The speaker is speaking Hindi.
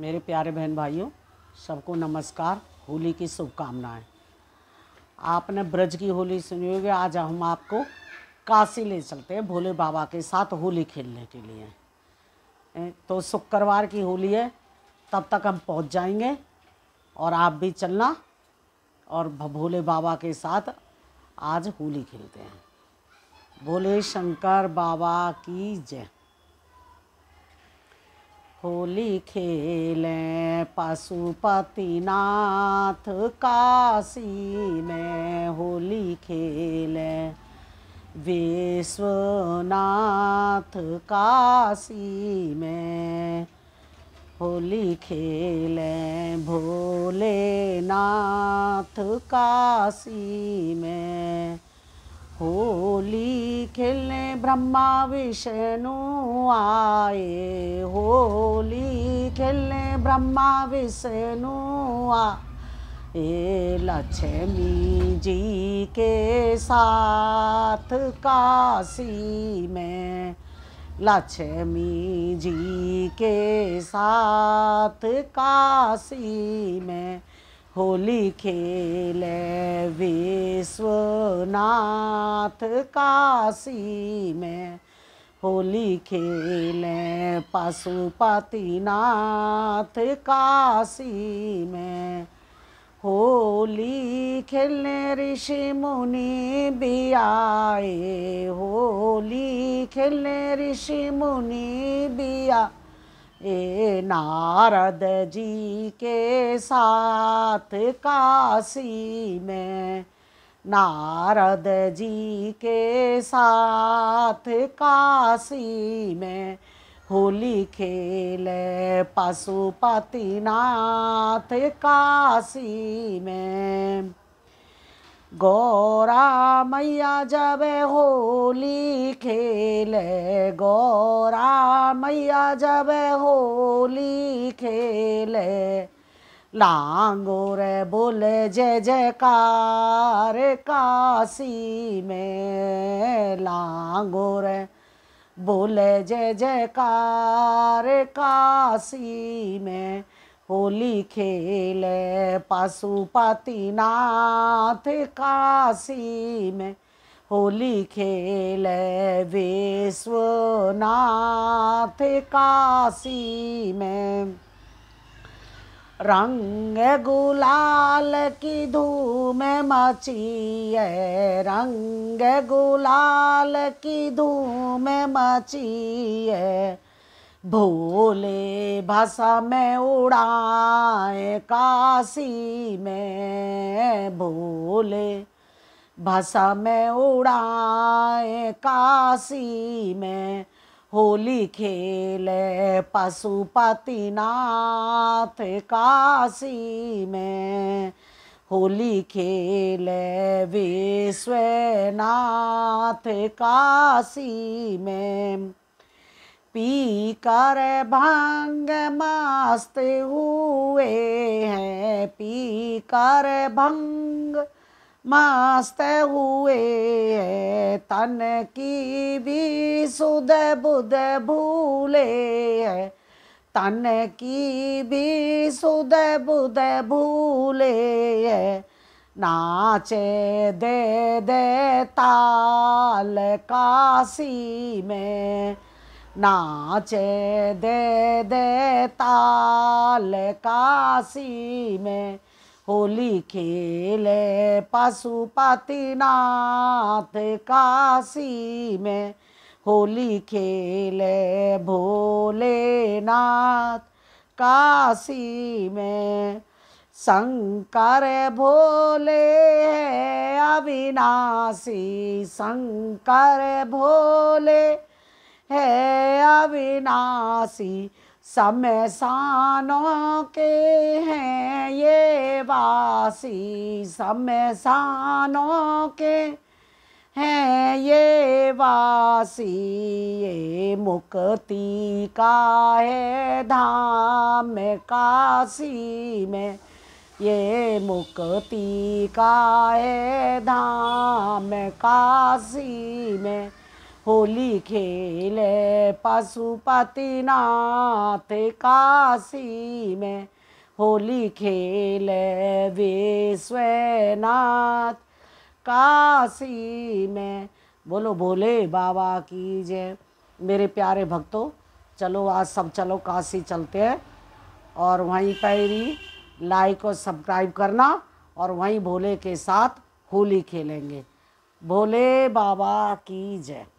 मेरे प्यारे बहन भाइयों सबको नमस्कार होली की शुभकामनाएं आपने ब्रज की होली सुनी होगी आज हम आपको काशी ले चलते हैं भोले बाबा के साथ होली खेलने के लिए तो शुक्रवार की होली है तब तक हम पहुंच जाएंगे और आप भी चलना और भोले बाबा के साथ आज होली खेलते हैं भोले शंकर बाबा की जय होली खेलें पशुपतिनाथ काशी में होली खेलें विश्वनाथ काशी में होली खेलें भोलेनाथ काशी में होली खेलने ब्रह्मा विष्णु आए होली खेलने ब्रह्मा विष्णु ए लक्ष्मी जी के साथ काशी में लक्ष्मी जी के साथ काशी में होली खेल विश्वनाथ काशी में होली खेल पशुपतिनाथ काशी में होली खेलने ऋषि मुनि भी आए होली खेलने ऋषि मुनि भी आ ए नारद जी के साथ काशी में नारद जी के साथ काशी में होली खेले पशुपतिनाथ काशी में गौरा मैया जब होली खेले गौरा मैया जब होली खेले लांगोर बोले जय जयकार काशी में लांगोर बोले जय जयकार काशी में होली खेले पशुपतिनाथ काशी में होली खेल विश्वनाथ काशी में रंग गुलाल की धूम मची है रंग गुलाल की धूम मची है भोले भाषा में उड़ाए काशी में भोले भाषा में उड़ाए काशी में होली खेले पशुपतिनाथ काशी में होली खेले विश्वनाथ काशी में पी कर भंग मस्त हुए हैं पी कर भंग मस्त हुए है तन की भी सुद बुध भूले है तन की भी सुद बुध भूले है नाचे दे दे ताल काशी में नाचे दे दे ताल काशी में होली खेले पशुपतिनाथ काशी में होली खेले भोलेनाथ काशी में शंकर भोले है अविनाशी शंकर भोले है अविनाशी समसानों के हैं ये वासी समसानों के हैं ये वासी ये मुक्ति का है धाम काशी में ये मुक्ति का है धाम काशी में होली खेले नाथ काशी में होली खेले विश्वनाथ काशी में बोलो भोले बाबा की जय मेरे प्यारे भक्तों चलो आज सब चलो काशी चलते हैं और वहीं पर ही लाइक और सब्सक्राइब करना और वहीं भोले के साथ होली खेलेंगे भोले बाबा की जय